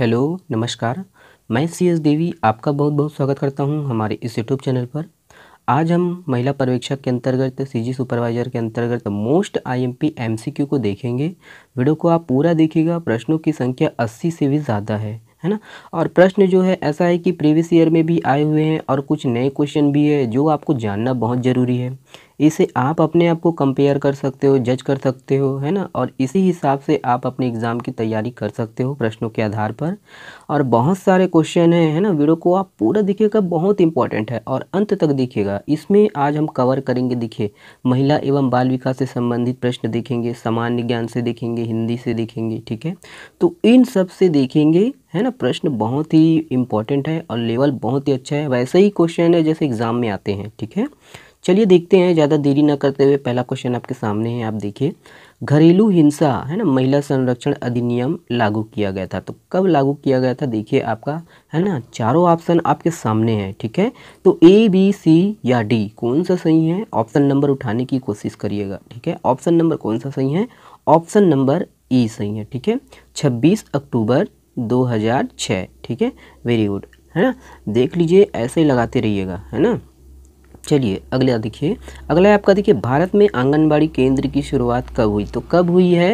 hello नमस्कार मैं C S देवी आपका बहुत बहुत स्वागत करता हूं हमारे इस यूट्यूब चैनल पर आज हम महिला पर्यवेक्षक के अंतर्गत सीजी सुपरवाइज़र के अंतर्गत मोस्ट आईएमपी एमसीक्यू को देखेंगे वीडियो को आप पूरा देखिएगा प्रश्नों की संख्या 80 से भी ज़्यादा है है ना और प्रश्न जो है ऐसा है कि प्रीवियस ईयर में भी आए हुए हैं और कुछ नए क्वेश्चन भी है जो आपको जानना बहुत ज़रूरी है इसे आप अपने आप को कंपेयर कर सकते हो जज कर सकते हो है ना और इसी हिसाब से आप अपने एग्ज़ाम की तैयारी कर सकते हो प्रश्नों के आधार पर और बहुत सारे क्वेश्चन हैं है ना वीडियो को आप पूरा दिखेगा बहुत इंपॉर्टेंट है और अंत तक देखिएगा इसमें आज हम कवर करेंगे दिखे महिला एवं बाल विकास से संबंधित प्रश्न देखेंगे सामान्य ज्ञान से देखेंगे हिंदी से देखेंगे ठीक है तो इन सब से देखेंगे है ना प्रश्न बहुत ही इंपॉर्टेंट है और लेवल बहुत ही अच्छा है वैसे ही क्वेश्चन है जैसे एग्ज़ाम में आते हैं ठीक है चलिए देखते हैं ज़्यादा देरी ना करते हुए पहला क्वेश्चन आपके सामने है आप देखिए घरेलू हिंसा है ना महिला संरक्षण अधिनियम लागू किया गया था तो कब लागू किया गया था देखिए आपका है ना चारों ऑप्शन आपके सामने है ठीक है तो ए बी सी या डी कौन सा सही है ऑप्शन नंबर उठाने की कोशिश करिएगा ठीक है ऑप्शन नंबर कौन सा सही है ऑप्शन नंबर ई सही है ठीक है छब्बीस अक्टूबर दो ठीक है वेरी गुड है ना देख लीजिए ऐसे ही लगाते रहिएगा है ना चलिए अगला देखिए अगला आपका देखिए भारत में आंगनबाड़ी केंद्र की शुरुआत कब हुई तो कब हुई है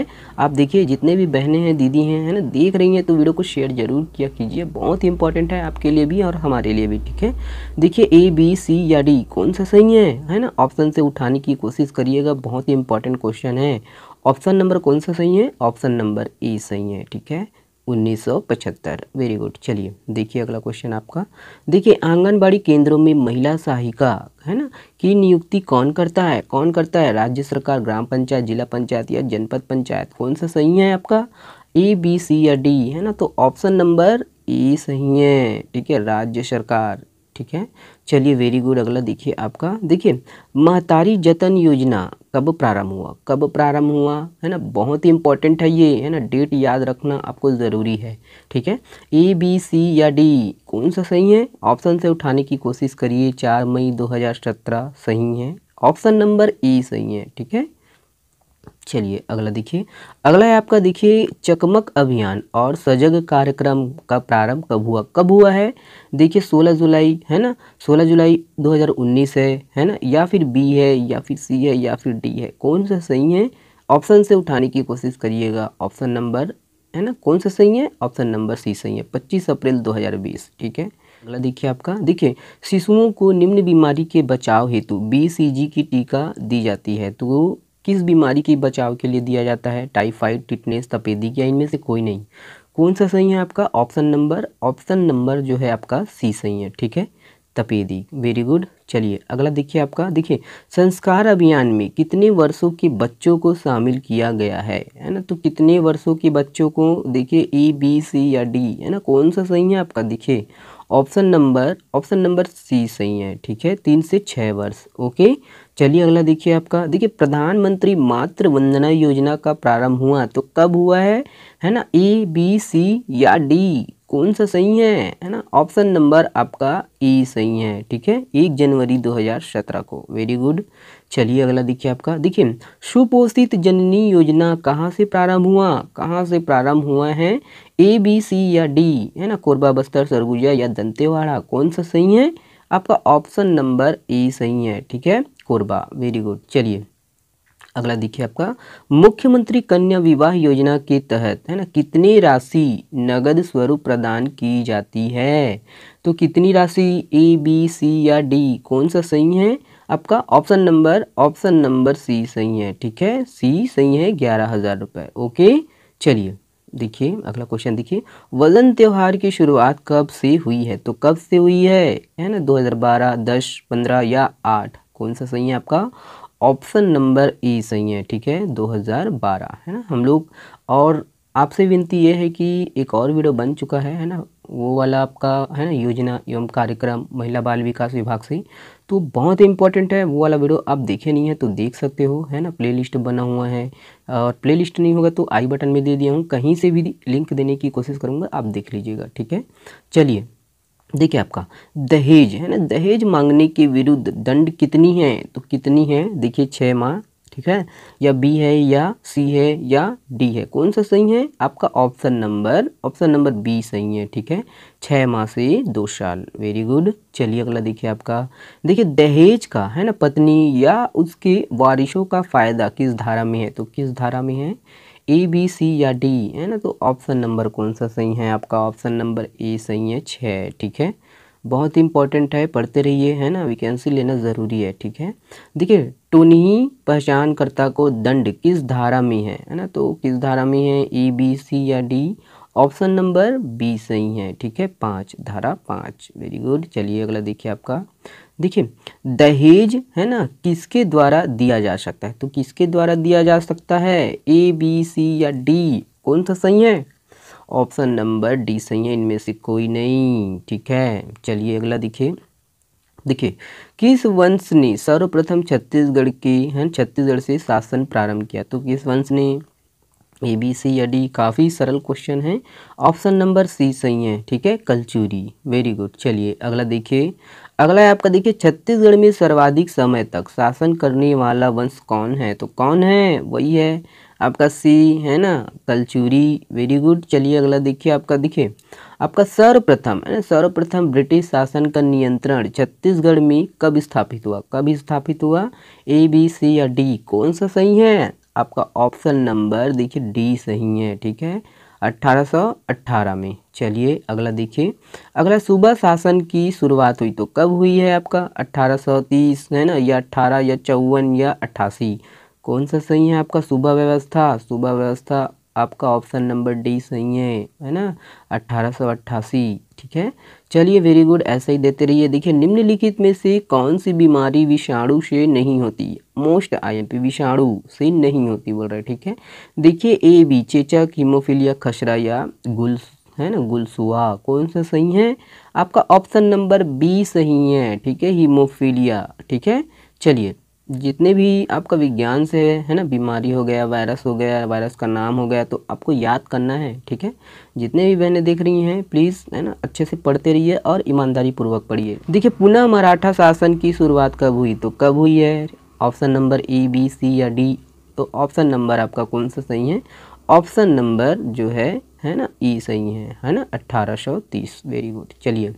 आप देखिए जितने भी बहनें हैं दीदी हैं है ना देख रही हैं तो वीडियो को शेयर जरूर किया कीजिए बहुत ही इंपॉर्टेंट है आपके लिए भी और हमारे लिए भी ठीक है देखिए ए बी सी या डी कौन सा सही है है ना ऑप्शन से उठाने की कोशिश करिएगा बहुत ही इंपॉर्टेंट क्वेश्चन है ऑप्शन नंबर कौन सा सही है ऑप्शन नंबर ए सही है ठीक है 1975 वेरी गुड चलिए देखिए अगला क्वेश्चन आपका देखिए आंगनबाड़ी केंद्रों में महिला सहायिका है ना की नियुक्ति कौन करता है कौन करता है राज्य सरकार ग्राम पंचायत जिला पंचायत या जनपद पंचायत कौन सा सही है आपका ए बी सी या डी है ना तो ऑप्शन नंबर ए सही है ठीक है राज्य सरकार ठीक है चलिए वेरी गुड अगला देखिए आपका देखिए महतारी जतन योजना कब प्रारंभ हुआ कब प्रारंभ हुआ है ना बहुत ही इंपॉर्टेंट है ये है ना डेट याद रखना आपको ज़रूरी है ठीक है ए बी सी या डी कौन सा सही है ऑप्शन से उठाने की कोशिश करिए चार मई 2017 सही है ऑप्शन नंबर ए सही है ठीक है चलिए अगला देखिए अगला है आपका देखिए चकमक अभियान और सजग कार्यक्रम का प्रारंभ कब हुआ कब हुआ है देखिए 16 जुलाई है ना 16 जुलाई 2019 है है ना या फिर बी है या फिर सी है या फिर डी है कौन सा सही है ऑप्शन से उठाने की कोशिश करिएगा ऑप्शन नंबर है ना कौन सा सही है ऑप्शन नंबर सी सही है पच्चीस अप्रैल दो ठीक है अगला देखिए आपका देखिए शिशुओं को निम्न बीमारी के बचाव हेतु बी सी जी की टीका दी जाती है तो किस बीमारी के बचाव के लिए दिया जाता है टाइफाइड टिटनेस तपेदिक या इनमें से कोई नहीं कौन सा सही है आपका ऑप्शन नंबर ऑप्शन नंबर जो है आपका सी सही है ठीक है तपेदी वेरी गुड चलिए अगला देखिए आपका देखिए संस्कार अभियान में कितने वर्षों के बच्चों को शामिल किया गया है है ना तो कितने वर्षों के बच्चों को देखिए ए बी सी या डी है ना कौन सा सही है आपका देखिए option number option number C सही है ठीक है तीन से छः वर्ष ओके चलिए अगला देखिए आपका देखिए प्रधानमंत्री मातृ वंदना योजना का प्रारंभ हुआ तो कब हुआ है है ना ए बी सी या डी कौन सा सही है है ना ऑप्शन नंबर आपका ई सही है ठीक है एक जनवरी 2017 को वेरी गुड चलिए अगला देखिए आपका देखिए सुपोषित जननी योजना कहाँ से प्रारंभ हुआ कहाँ से प्रारंभ हुआ है ए बी सी या डी है ना कोरबा बस्तर सरगुजा या दंतेवाड़ा कौन सा सही है आपका ऑप्शन नंबर ए सही है ठीक है कोरबा वेरी गुड चलिए अगला देखिए आपका मुख्यमंत्री कन्या विवाह योजना के तहत है ना कितनी राशि नगद स्वरूप प्रदान की जाती है तो कितनी राशि ए बी सी या डी कौन सा सही है आपका option number option number C सही है ठीक है सी सही है ग्यारह हज़ार रुपये ओके चलिए देखिए अगला क्वेश्चन देखिए वजन त्यौहार की शुरुआत कब से हुई है तो कब से हुई है है ना 2012 10 15 या 8 कौन सा सही है आपका ऑप्शन नंबर ई सही है ठीक है 2012 है ना हम लोग और आपसे विनती ये है कि एक और वीडियो बन चुका है है ना वो वाला आपका है ना योजना एवं कार्यक्रम महिला बाल विकास विभाग से तो बहुत इंपॉर्टेंट है वो वाला वीडियो आप देखे नहीं है तो देख सकते हो है ना प्लेलिस्ट बना हुआ है और प्लेलिस्ट नहीं होगा तो आई बटन में दे दिया हूँ कहीं से भी लिंक देने की कोशिश करूँगा आप देख लीजिएगा ठीक है चलिए देखिए आपका दहेज है ना दहेज मांगने के विरुद्ध दंड कितनी है तो कितनी है देखिए छः माह ठीक है या बी है या सी है या डी है कौन सा सही है आपका option number option number B सही है ठीक है छः माह से दो साल वेरी गुड चलिए अगला देखिए आपका देखिए दहेज का है ना पत्नी या उसके वारिशों का फ़ायदा किस धारा में है तो किस धारा में है ए बी सी या डी है ना तो ऑप्शन नंबर कौन सा सही है आपका ऑप्शन नंबर ए सही है छः ठीक है बहुत इंपॉर्टेंट है पढ़ते रहिए है ना वैकेंसी लेना ज़रूरी है ठीक है देखिए तो पहचानकर्ता को दंड किस धारा में है है ना तो किस धारा में है ए बी सी या डी ऑप्शन नंबर बी सही है ठीक है पाँच धारा पाँच वेरी गुड चलिए अगला देखिए आपका देखिए दहेज है ना किसके द्वारा दिया जा सकता है तो किसके द्वारा दिया जा सकता है ए बी सी या डी कौन सा सही है ऑप्शन नंबर डी सही है इनमें से कोई नहीं ठीक है चलिए अगला देखिए देखिए किस वंश ने सर्वप्रथम छत्तीसगढ़ की है छत्तीसगढ़ से शासन प्रारंभ किया तो किस वंश ने ए बी सी या डी काफ़ी सरल क्वेश्चन है ऑप्शन नंबर सी सही है ठीक है कलचूरी वेरी गुड चलिए अगला देखिए अगला है आपका देखिए छत्तीसगढ़ में सर्वाधिक समय तक शासन करने वाला वंश कौन है तो कौन है वही है आपका सी है ना कलचूरी वेरी गुड चलिए अगला देखिए आपका देखिए आपका सर्वप्रथम है ना सर्वप्रथम ब्रिटिश शासन का नियंत्रण छत्तीसगढ़ में कब स्थापित हुआ कब स्थापित हुआ ए बी सी या डी कौन सा सही है आपका ऑप्शन नंबर देखिए डी सही है ठीक है 1818 में चलिए अगला देखिए अगला सूबा शासन की शुरुआत हुई तो कब हुई है आपका 1830 है ना या 18 या चौवन या अट्ठासी कौन सा सही है आपका सूबा व्यवस्था सूबा व्यवस्था आपका ऑप्शन नंबर डी सही है है ना अट्ठारह सौ अट्ठासी ठीक है चलिए वेरी गुड ऐसे ही देते रहिए देखिए निम्नलिखित में से कौन सी बीमारी विषाणु से नहीं होती मोस्ट आईएमपी विषाणु से नहीं होती बोल रहे ठीक है देखिए ए बी चेचक हीमोफीलिया खसरा या गुल है ना गुलसुआ कौन सा सही है आपका ऑप्शन नंबर बी सही है ठीक है हीमोफीलिया ठीक है चलिए जितने भी आपका विज्ञान से है ना बीमारी हो गया वायरस हो गया वायरस का नाम हो गया तो आपको याद करना है ठीक है जितने भी बहनें देख रही हैं प्लीज़ है ना अच्छे से पढ़ते रहिए और ईमानदारी पूर्वक पढ़िए देखिए पुनः मराठा शासन की शुरुआत कब हुई तो कब हुई है option number A B C या डी तो ऑप्शन नंबर आपका कौन सा सही है ऑप्शन नंबर जो है है ना ई सही है है ना अट्ठारह वेरी गुड चलिए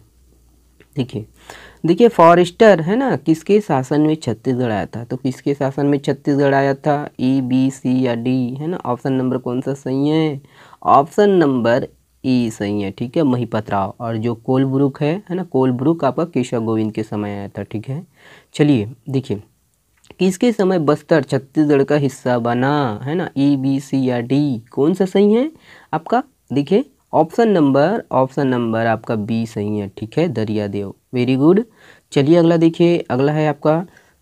देखिए देखिए फॉरेस्टर है ना किसके शासन में छत्तीसगढ़ आया था तो किसके शासन में छत्तीसगढ़ आया था ई बी सी या डी है ना ऑप्शन नंबर कौन सा सही है ऑप्शन नंबर ई सही है ठीक है महीपत राव और जो कोलब्रुक है है ना कोलब्रुक आपका केशव गोविंद के समय आया था ठीक है चलिए देखिए किसके समय बस्तर छत्तीसगढ़ का हिस्सा बना है ना ई बी सी या डी कौन सा सही है आपका देखिए ऑप्शन नंबर ऑप्शन नंबर आपका बी सही है ठीक है दरिया देव वेरी गुड चलिए अगला देखिए अगला है आपका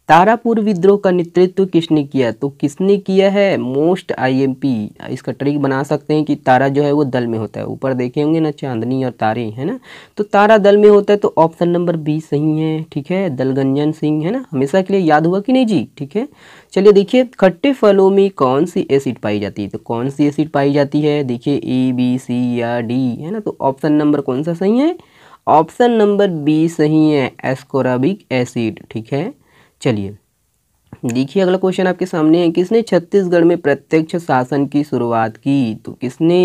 तारापुर विद्रोह का नेतृत्व किसने किया तो किसने किया है मोस्ट आईएमपी इसका ट्रिक बना सकते हैं कि तारा जो है वो दल में होता है ऊपर देखे होंगे ना चांदनी और तारे है ना तो तारा दल में होता है तो ऑप्शन नंबर बी सही है ठीक है दलगंजन सिंह है ना हमेशा के लिए याद हुआ कि नहीं जी ठीक है चलिए देखिए खट्टे फलों में कौन सी एसिड पाई जाती है तो कौन सी एसिड पाई जाती है देखिए ए बी सी या डी है ना तो ऑप्शन नंबर कौन सा सही है ऑप्शन नंबर बी सही है एस्कोराबिक एसिड ठीक है चलिए देखिए अगला क्वेश्चन आपके सामने है किसने छत्तीसगढ़ में प्रत्यक्ष शासन की शुरुआत की तो किसने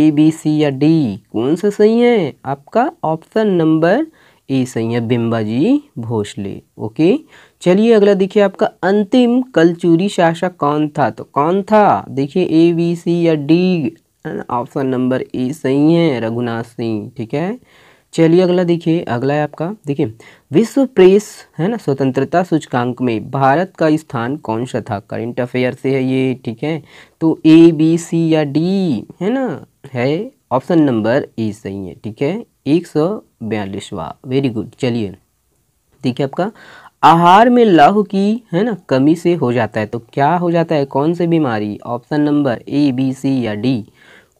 ए बी सी या डी कौन सा सही है आपका ऑप्शन नंबर ए सही है बिंबाजी भोसले ओके चलिए अगला देखिए आपका अंतिम कलचूरी शासक कौन था तो कौन था देखिए ए बी सी या डी ऑप्शन नंबर ए सही है रघुनाथ सिंह ठीक है चलिए अगला देखिए अगला है आपका देखिए विश्व प्रेस है ना स्वतंत्रता सूचकांक में भारत का स्थान कौन सा था करंट अफेयर से है ये ठीक है तो ए बी सी या डी है ना है ऑप्शन नंबर ए सही है ठीक है एक सौ बयालीसवा वेरी गुड चलिए ठीक है आपका आहार में लहू की है ना कमी से हो जाता है तो क्या हो जाता है कौन सी बीमारी option number A B C या डी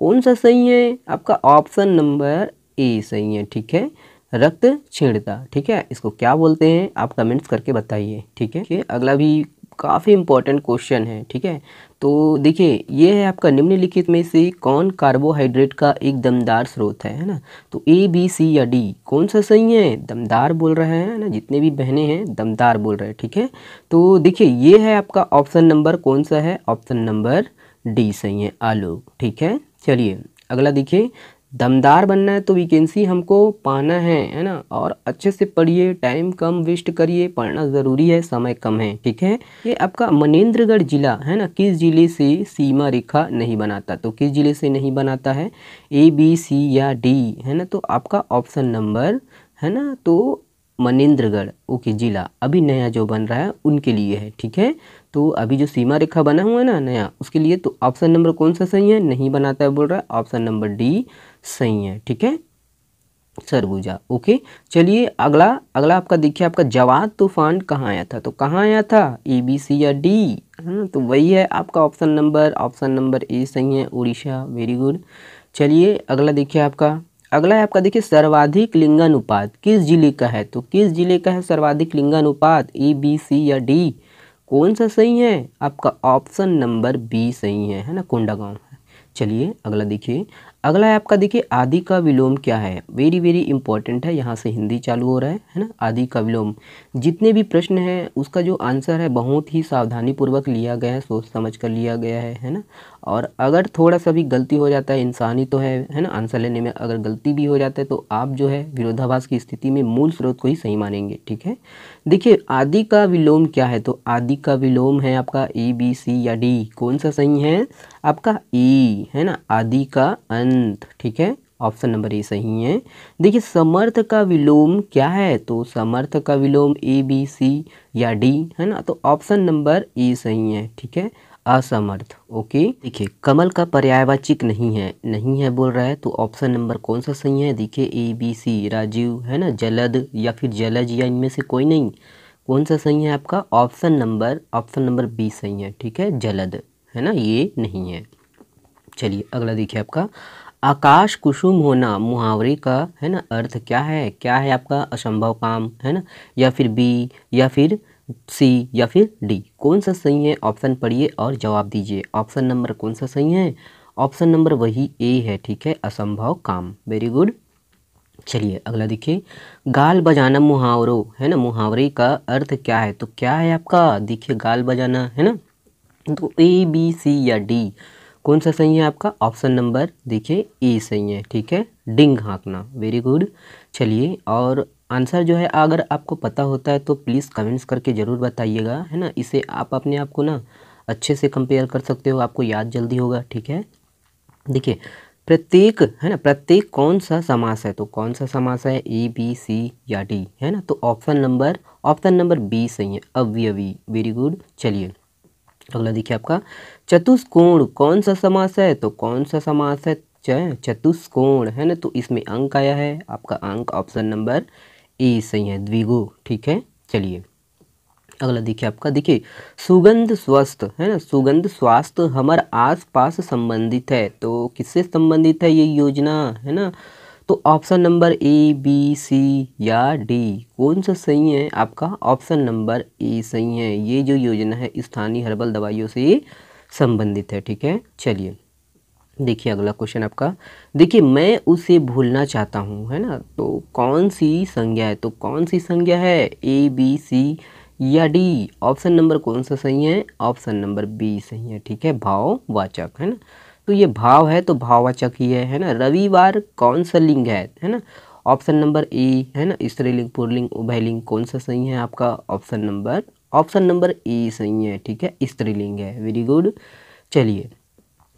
कौन सा सही है आपका ऑप्शन नंबर ए सही है ठीक है रक्त छेड़ता ठीक है इसको क्या बोलते हैं आप कमेंट्स करके बताइए ठीक है अगला भी काफ़ी इंपॉर्टेंट क्वेश्चन है ठीक है तो देखिए ये है आपका निम्नलिखित में से कौन कार्बोहाइड्रेट का एक दमदार स्रोत है है ना तो ए बी सी या डी कौन सा सही है दमदार बोल रहे हैं ना जितने भी बहनें हैं दमदार बोल रहे हैं ठीक है तो देखिए ये है आपका ऑप्शन नंबर कौन सा है ऑप्शन नंबर डी सही है आलू ठीक है चलिए अगला देखिए दमदार बनना है तो वीकेंसी हमको पाना है है ना और अच्छे से पढ़िए टाइम कम वेस्ट करिए पढ़ना ज़रूरी है समय कम है ठीक है ये आपका मनेन्द्रगढ़ जिला है ना किस जिले से सीमा रेखा नहीं बनाता तो किस जिले से नहीं बनाता है ए बी सी या डी है ना तो आपका ऑप्शन नंबर है ना तो मनेन्द्रगढ़ ओके जिला अभी नया जो बन रहा है उनके लिए है ठीक है तो अभी जो सीमा रेखा बना हुआ है ना नया उसके लिए तो ऑप्शन नंबर कौन सा सही है नहीं बनाता है बोल रहा है ऑप्शन नंबर डी सही है ठीक है सरगुजा ओके चलिए अगला अगला आपका देखिए आपका जवाब तूफान कहाँ आया था तो कहाँ आया था ए बी सी या डी ना हाँ, तो वही है आपका option number option number A सही है उड़ीसा वेरी गुड चलिए अगला देखिए आपका अगला है आपका देखिए सर्वाधिक लिंगानुपात किस जिले का है तो किस जिले का है सर्वाधिक लिंगानुपात ए बी सी या डी कौन सा सही है आपका ऑप्शन नंबर बी सही है है ना कोंडा गाँव है चलिए अगला देखिए अगला है आपका देखिए आदि का विलोम क्या है वेरी वेरी इंपॉर्टेंट है यहाँ से हिंदी चालू हो रहा है है ना आदि का विलोम जितने भी प्रश्न हैं उसका जो आंसर है बहुत ही सावधानीपूर्वक लिया गया है सोच समझ कर लिया गया है है ना और अगर थोड़ा सा भी गलती हो जाता है इंसानी तो है है ना आंसर लेने में अगर गलती भी हो जाता है तो आप जो है विरोधाभास की स्थिति में मूल स्रोत को ही सही मानेंगे ठीक है देखिए आदि का विलोम क्या है तो आदि का विलोम है आपका ए बी सी या डी कौन सा सही है आपका ई e, है ना आदि का अंत ठीक है ऑप्शन नंबर ए सही है देखिए समर्थ का विलोम क्या है तो समर्थ का विलोम ए बी सी या डी है ना तो ऑप्शन नंबर ए सही है ठीक है असमर्थ ओके देखिए कमल का पर्यायवाचिक नहीं है नहीं है बोल रहा है तो ऑप्शन नंबर कौन सा सही है देखिए ए बी सी राजीव है ना जलद या फिर जलज या इनमें से कोई नहीं कौन सा सही है आपका option number option number B सही है ठीक है जलद है ना ये नहीं है चलिए अगला देखिए आपका आकाश कुसुम होना मुहावरे का है ना अर्थ क्या है क्या है आपका असंभव काम है ना या फिर बी या फिर सी या फिर डी कौन सा सही है ऑप्शन पढ़िए और जवाब दीजिए ऑप्शन नंबर कौन सा सही है ऑप्शन नंबर वही ए है ठीक है असंभव काम वेरी गुड चलिए अगला देखिए गाल बजाना मुहावरों है ना मुहावरे का अर्थ क्या है तो क्या है आपका देखिए गाल बजाना है ना तो ए बी सी या डी कौन सा सही है आपका ऑप्शन नंबर देखिए ए सही है ठीक है डिंग हाँकना वेरी गुड चलिए और आंसर जो है अगर आपको पता होता है तो प्लीज़ कमेंट्स करके ज़रूर बताइएगा है ना इसे आप अपने आप को ना अच्छे से कंपेयर कर सकते हो आपको याद जल्दी होगा ठीक है देखिए प्रत्येक है ना प्रत्येक कौन सा समास है तो कौन सा समास है ए बी सी या डी है ना तो option number option number B सही है अवी अवी वेरी गुड चलिए अगला देखिए आपका चतुष्कोण कौन सा समास है तो कौन सा समास है चतुष्कोण है ना तो इसमें अंक आया है आपका अंक ऑप्शन नंबर ए सही है द्विगो ठीक है चलिए अगला देखिए आपका देखिए सुगंध स्वस्थ है ना सुगंध स्वास्थ्य हमारे आसपास संबंधित है तो किससे संबंधित है ये योजना है ना तो option number A B C या डी कौन सा सही है आपका ऑप्शन नंबर ए सही है ये जो योजना है स्थानीय हर्बल दवाइयों से संबंधित है ठीक है चलिए देखिए अगला क्वेश्चन आपका देखिए मैं उसे भूलना चाहता हूँ है ना तो कौन सी संज्ञा है तो कौन सी संज्ञा है ए बी सी या डी ऑप्शन नंबर कौन सा सही है ऑप्शन नंबर बी सही है ठीक है भाववाचक है ना तो ये भाव है तो भाववाचक ही है है ना रविवार कौन सा लिंग है है ना ऑप्शन नंबर ए है ना स्त्रीलिंग पुरलिंग उभयलिंग कौन सा सही है आपका option number option number A सही है ठीक है स्त्रीलिंग है वेरी गुड चलिए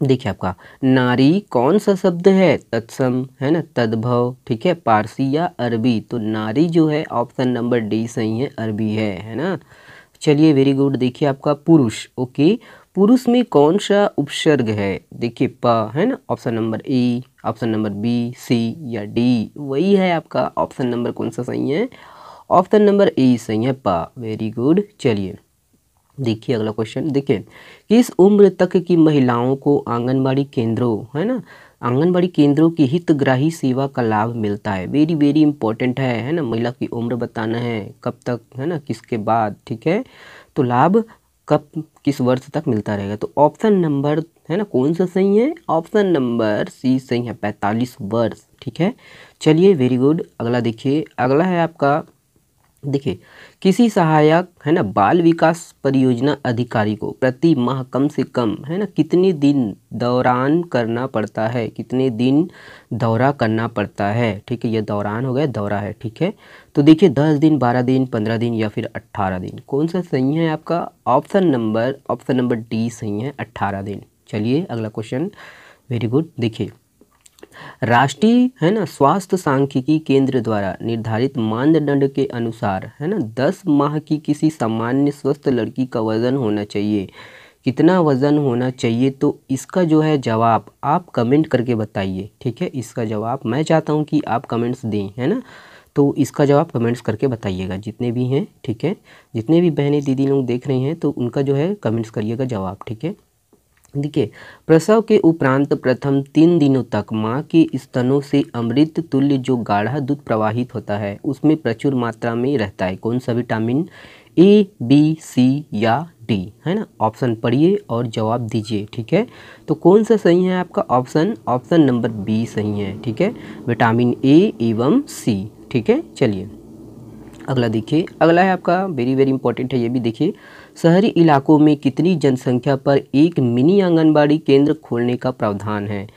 देखिए आपका नारी कौन सा शब्द है तत्सम है ना तद्भव ठीक है पारसी या अरबी तो नारी जो है ऑप्शन नंबर डी सही है अरबी है है ना चलिए वेरी गुड देखिए आपका पुरुष ओके पुरुष में कौन सा उपसर्ग है देखिए प है ना option number A option number B C या डी वही है आपका ऑप्शन नंबर कौन सा सही है ऑप्शन नंबर ए सही है प वेरी गुड चलिए देखिए अगला क्वेश्चन देखिए किस उम्र तक की महिलाओं को आंगनबाड़ी केंद्रों है ना आंगनबाड़ी केंद्रों की हितग्राही सेवा का लाभ मिलता है वेरी वेरी इंपॉर्टेंट है है ना महिला की उम्र बताना है कब तक है ना किसके बाद ठीक है तो लाभ कब किस वर्ष तक मिलता रहेगा तो ऑप्शन नंबर है ना कौन सा सही है ऑप्शन नंबर सी सही है पैंतालीस वर्ष ठीक है चलिए वेरी गुड अगला देखिए अगला है आपका देखिए किसी सहायक है ना बाल विकास परियोजना अधिकारी को प्रति माह कम से कम है ना कितने दिन दौरान करना पड़ता है कितने दिन दौरा करना पड़ता है ठीक है ये दौरान हो गया दौरा है ठीक है तो देखिए दस दिन बारह दिन पंद्रह दिन या फिर अट्ठारह दिन कौन सा सही है आपका option number option number D सही है अट्ठारह दिन चलिए अगला क्वेश्चन वेरी गुड देखिए राष्ट्रीय है ना स्वास्थ्य सांख्यिकी केंद्र द्वारा निर्धारित मानदंड के अनुसार है ना दस माह की किसी सामान्य स्वस्थ लड़की का वज़न होना चाहिए कितना वज़न होना चाहिए तो इसका जो है जवाब आप कमेंट करके बताइए ठीक है इसका जवाब मैं चाहता हूँ कि आप कमेंट्स दें है ना तो इसका जवाब कमेंट्स करके बताइएगा जितने भी हैं ठीक है जितने भी बहनें दीदी लोग देख रहे हैं तो उनका जो है कमेंट्स करिएगा जवाब ठीक है देखिए प्रसव के उपरांत प्रथम तीन दिनों तक मां के स्तनों से अमृत तुल्य जो गाढ़ा दूध प्रवाहित होता है उसमें प्रचुर मात्रा में रहता है कौन सा विटामिन ए बी सी या डी है ना ऑप्शन पढ़िए और जवाब दीजिए ठीक है तो कौन सा सही है आपका ऑप्शन ऑप्शन नंबर बी सही है ठीक है विटामिन ए एवं सी ठीक है चलिए अगला देखिए अगला है आपका वेरी वेरी इंपॉर्टेंट है ये भी देखिए शहरी इलाकों में कितनी जनसंख्या पर एक मिनी आंगनबाड़ी केंद्र खोलने का प्रावधान है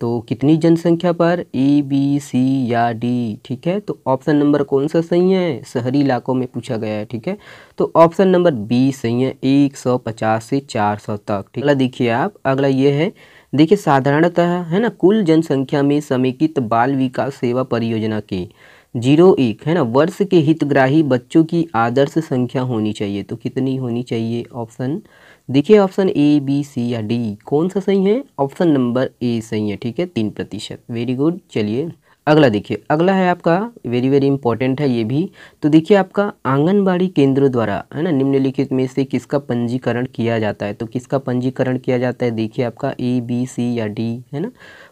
तो कितनी जनसंख्या पर ए बी सी या डी ठीक है तो ऑप्शन नंबर कौन सा सही है शहरी इलाकों में पूछा गया है ठीक है तो ऑप्शन नंबर बी सही है एक सौ पचास से चार सौ तक ठीक अगला देखिए आप अगला ये है देखिए साधारणतः है ना कुल जनसंख्या में समेकित बाल विकास सेवा परियोजना की जीरो एक है ना वर्ष के हितग्राही बच्चों की आदर्श संख्या होनी चाहिए तो कितनी होनी चाहिए ऑप्शन देखिए ऑप्शन ए बी सी या डी कौन सा सही है ऑप्शन नंबर ए सही है ठीक है तीन प्रतिशत वेरी गुड चलिए अगला देखिए अगला है आपका वेरी वेरी इंपॉर्टेंट है ये भी तो देखिए आपका आंगनबाड़ी केंद्रों द्वारा है ना निम्नलिखित में से किसका पंजीकरण किया जाता है तो किसका पंजीकरण किया जाता है देखिए आपका ए बी सी या डी है ना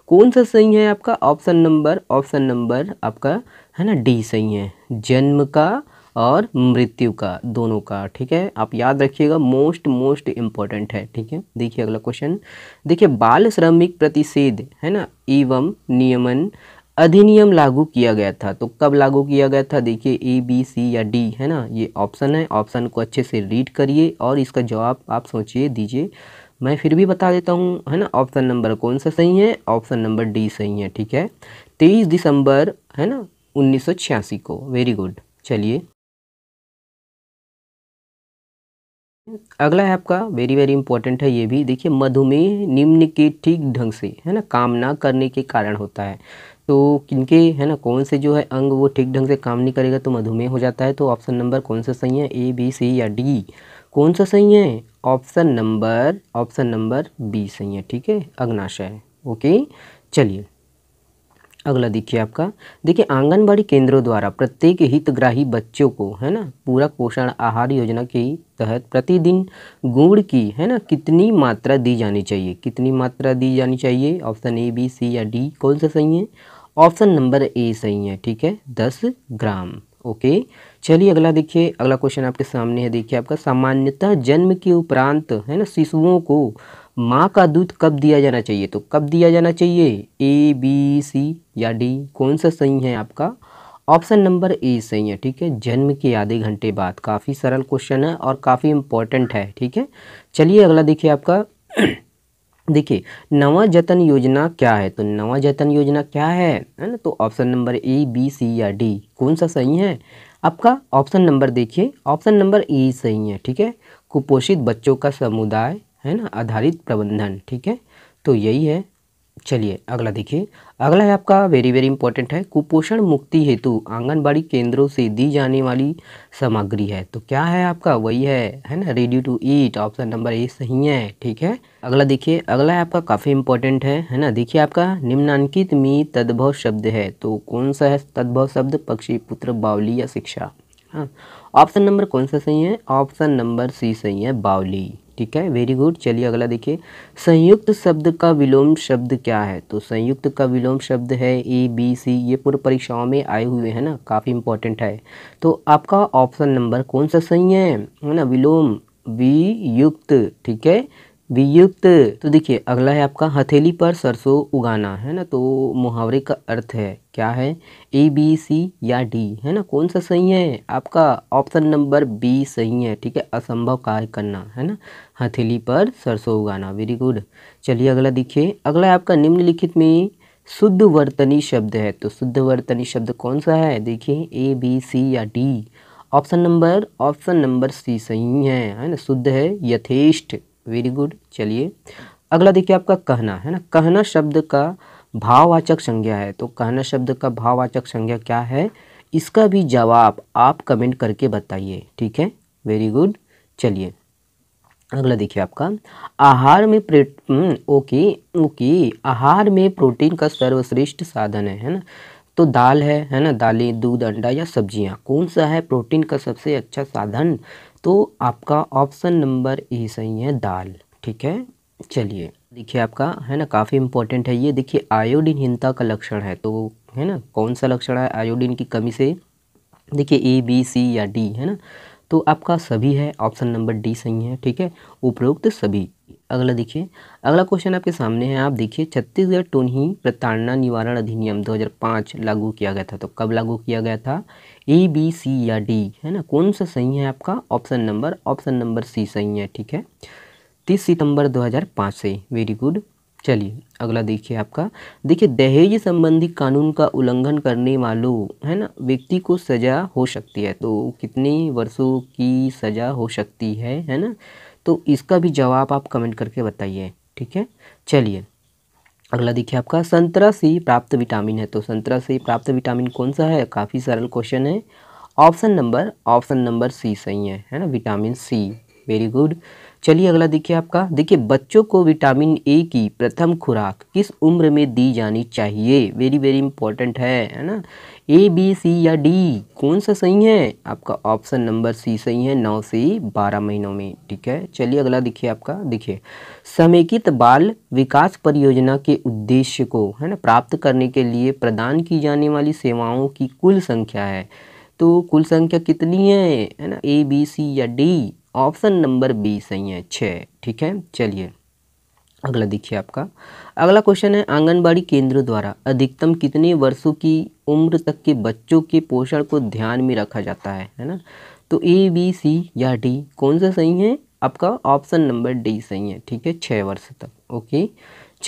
कौन सा सही है आपका ऑप्शन नंबर ऑप्शन नंबर आपका है ना डी सही है जन्म का और मृत्यु का दोनों का ठीक है आप याद रखिएगा मोस्ट मोस्ट इम्पॉर्टेंट है ठीक है देखिए अगला क्वेश्चन देखिए बाल श्रमिक प्रतिषेध है ना एवं नियमन अधिनियम लागू किया गया था तो कब लागू किया गया था देखिए ए बी सी या डी है ना ये ऑप्शन है ऑप्शन को अच्छे से रीड करिए और इसका जवाब आप सोचिए दीजिए मैं फिर भी बता देता हूँ है ना ऑप्शन नंबर कौन सा सही है ऑप्शन नंबर डी सही है ठीक है तेईस दिसंबर है ना उन्नीस को वेरी गुड चलिए अगला है आपका वेरी वेरी इंपॉर्टेंट है ये भी देखिए मधुमेह निम्न के ठीक ढंग से है ना काम ना करने के कारण होता है तो किनके है ना कौन से जो है अंग वो ठीक ढंग से काम नहीं करेगा तो मधुमेह हो जाता है तो ऑप्शन नंबर कौन सा सही है ए बी सी या डी कौन सा सही है option number option number B सही है ठीक है अग्नाशय ओके चलिए अगला देखिए आपका देखिए आंगनबाड़ी केंद्रों द्वारा प्रत्येक हितग्राही बच्चों को है ना पूरा पोषण आहार योजना के तहत प्रतिदिन गुड़ की है ना कितनी मात्रा दी जानी चाहिए कितनी मात्रा दी जानी चाहिए ऑप्शन ए बी सी या डी कौन सा सही है ऑप्शन नंबर ए सही है ठीक है दस ग्राम ओके चलिए अगला देखिए अगला क्वेश्चन आपके सामने है देखिए आपका सामान्यतः जन्म के उपरांत है ना शिशुओं को माँ का दूध कब दिया जाना चाहिए तो कब दिया जाना चाहिए ए बी सी या डी कौन सा सही है आपका ऑप्शन नंबर ए सही है ठीक है जन्म के आधे घंटे बाद काफ़ी सरल क्वेश्चन है और काफ़ी इम्पोर्टेंट है ठीक है चलिए अगला देखिए आपका देखिए नवाजतन योजना क्या है तो नवाजतन योजना क्या है है ना तो option number A B C या डी कौन सा सही है आपका ऑप्शन नंबर देखिए ऑप्शन नंबर ए सही है ठीक है कुपोषित बच्चों का समुदाय है ना आधारित प्रबंधन ठीक है तो यही है चलिए अगला देखिए अगला है आपका वेरी वेरी इंपॉर्टेंट है कुपोषण मुक्ति हेतु आंगनबाड़ी केंद्रों से दी जाने वाली सामग्री है तो क्या है आपका वही है है ना ready to eat option number A सही है ठीक है अगला देखिए अगला है आपका काफ़ी इंपॉर्टेंट है है ना देखिए आपका निम्नांकित मी तद्भव शब्द है तो कौन सा है तद्भव शब्द पक्षी पुत्र बावली या शिक्षा हाँ ऑप्शन नंबर कौन सा सही है ऑप्शन नंबर सी सही है बावली ठीक है वेरी गुड चलिए अगला देखिए संयुक्त शब्द का विलोम शब्द क्या है तो संयुक्त का विलोम शब्द है ए बी सी ये पूर्व परीक्षाओं में आए हुए हैं ना काफ़ी इंपॉर्टेंट है तो आपका ऑप्शन नंबर कौन सा सही है है ना विलोम वियुक्त ठीक है वियुक्त तो देखिए अगला है आपका हथेली पर सरसों उगाना है ना तो मुहावरे का अर्थ है क्या है ए बी सी या डी है ना कौन सा सही है आपका ऑप्शन नंबर बी सही है ठीक है असंभव कार्य करना है ना हथेली पर सरसों उगाना वेरी गुड चलिए अगला देखिए अगला है आपका निम्नलिखित में शुद्ध वर्तनी शब्द है तो शुद्ध वर्तनी शब्द कौन सा है देखिए ए बी सी या D option number option number C सही है है ना शुद्ध है यथेष्ट वेरी गुड चलिए अगला देखिए आपका कहना है ना कहना शब्द का भाववाचक संज्ञा है तो कहना शब्द का भाववाचक संज्ञा क्या है इसका भी जवाब आप कमेंट करके बताइए ठीक है वेरी गुड चलिए अगला देखिए आपका आहार में प्रे ओके हम्म, ओके आहार में प्रोटीन का सर्वश्रेष्ठ साधन है है ना तो दाल है है ना दालें दूध अंडा या सब्जियां कौन सा है प्रोटीन का सबसे अच्छा साधन तो आपका ऑप्शन नंबर ए सही है दाल ठीक है चलिए देखिए आपका है ना काफ़ी इंपॉर्टेंट है ये देखिए आयोडीनहीनता का लक्षण है तो है ना कौन सा लक्षण है आयोडीन की कमी से देखिए ए बी सी या डी है ना तो आपका सभी है ऑप्शन नंबर डी सही है ठीक है उपरोक्त सभी अगला देखिए अगला क्वेश्चन आपके सामने है आप देखिए छत्तीसगढ़ टोनही प्रताड़ना निवारण अधिनियम 2005 लागू किया गया था तो कब लागू किया गया था ए बी सी या डी है ना कौन सा सही है आपका option number option number C सही है ठीक है तीस सितंबर 2005 से वेरी गुड चलिए अगला देखिए आपका देखिए दहेज संबंधी कानून का उल्लंघन करने वालों है ना व्यक्ति को सज़ा हो सकती है तो कितने वर्षों की सज़ा हो सकती है है ना तो इसका भी जवाब आप कमेंट करके बताइए ठीक है चलिए अगला देखिए आपका संतरा से प्राप्त विटामिन है तो संतरा से प्राप्त विटामिन कौन सा है काफ़ी सरल क्वेश्चन है option number option number C सही है है ना विटामिन सी वेरी गुड चलिए अगला देखिए आपका देखिए बच्चों को विटामिन ए की प्रथम खुराक किस उम्र में दी जानी चाहिए वेरी वेरी इंपॉर्टेंट है है ना ए बी सी या डी कौन सा सही है आपका ऑप्शन नंबर सी सही है नौ से बारह महीनों में ठीक है चलिए अगला देखिए आपका देखिए समेकित बाल विकास परियोजना के उद्देश्य को है ना प्राप्त करने के लिए प्रदान की जाने वाली सेवाओं की कुल संख्या है तो कुल संख्या कितनी है है ना ए बी सी या डी ऑप्शन नंबर बी सही है छः ठीक है चलिए अगला देखिए आपका अगला क्वेश्चन है आंगनबाड़ी केंद्रों द्वारा अधिकतम कितने वर्षों की उम्र तक के बच्चों के पोषण को ध्यान में रखा जाता है है ना तो ए बी सी या डी कौन सा सही है आपका ऑप्शन नंबर डी सही है ठीक है छः वर्ष तक ओके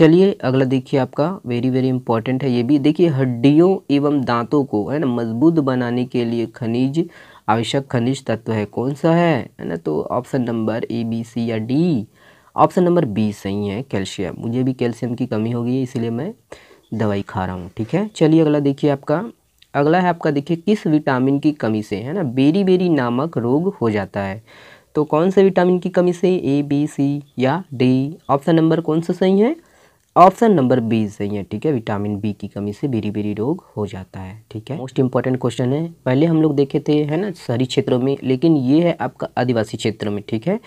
चलिए अगला देखिए आपका वेरी वेरी इंपॉर्टेंट है ये भी देखिए हड्डियों एवं दांतों को है ना मजबूत बनाने के लिए खनिज आवश्यक खनिज तत्व है कौन सा है है ना तो option number A B C या डी ऑप्शन नंबर बी सही है कैल्शियम मुझे भी कैल्शियम की कमी हो गई है इसलिए मैं दवाई खा रहा हूँ ठीक है चलिए अगला देखिए आपका अगला है आपका देखिए किस विटामिन की कमी से है ना बेरी बेरी नामक रोग हो जाता है तो कौन से विटामिन की कमी से ए बी सी या डी ऑप्शन नंबर कौन सा सही है ऑप्शन नंबर बी सही है ठीक है विटामिन बी की कमी से बेरी बेरी रोग हो जाता है ठीक है मोस्ट इंपॉर्टेंट क्वेश्चन है पहले हम लोग देखे थे है ना शहरी क्षेत्रों में लेकिन ये है आपका आदिवासी क्षेत्र में ठीक है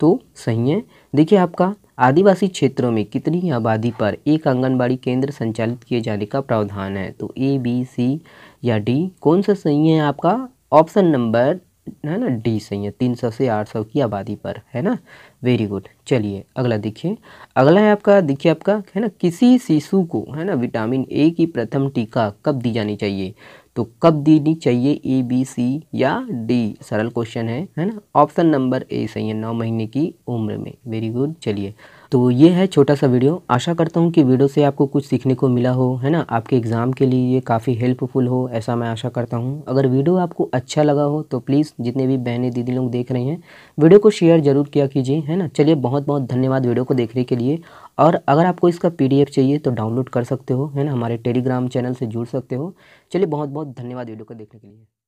तो सही है देखिए आपका आदिवासी क्षेत्रों में कितनी आबादी पर एक आंगनबाड़ी केंद्र संचालित किए जाने का प्रावधान है तो ए बी सी या डी कौन सा सही है आपका ऑप्शन नंबर है ना डी सही है तीन सौ से आठ सौ की आबादी पर है ना वेरी गुड चलिए अगला देखिए अगला है आपका देखिए आपका है ना किसी शिशु को है ना विटामिन ए की प्रथम टीका कब दी जानी चाहिए तो कब देनी चाहिए ए बी सी या डी सरल क्वेश्चन है है ना ऑप्शन नंबर ए सही है नौ महीने की उम्र में वेरी गुड चलिए तो ये है छोटा सा वीडियो आशा करता हूँ कि वीडियो से आपको कुछ सीखने को मिला हो है ना आपके एग्ज़ाम के लिए ये काफ़ी हेल्पफुल हो ऐसा मैं आशा करता हूँ अगर वीडियो आपको अच्छा लगा हो तो प्लीज़ जितने भी बहनें दीदी लोग देख रहे हैं वीडियो को शेयर ज़रूर किया कीजिए है ना चलिए बहुत बहुत धन्यवाद वीडियो को देखने के लिए और अगर आपको इसका पी चाहिए तो डाउनलोड कर सकते हो है ना हमारे टेलीग्राम चैनल से जुड़ सकते हो चलिए बहुत बहुत धन्यवाद वीडियो को देखने के लिए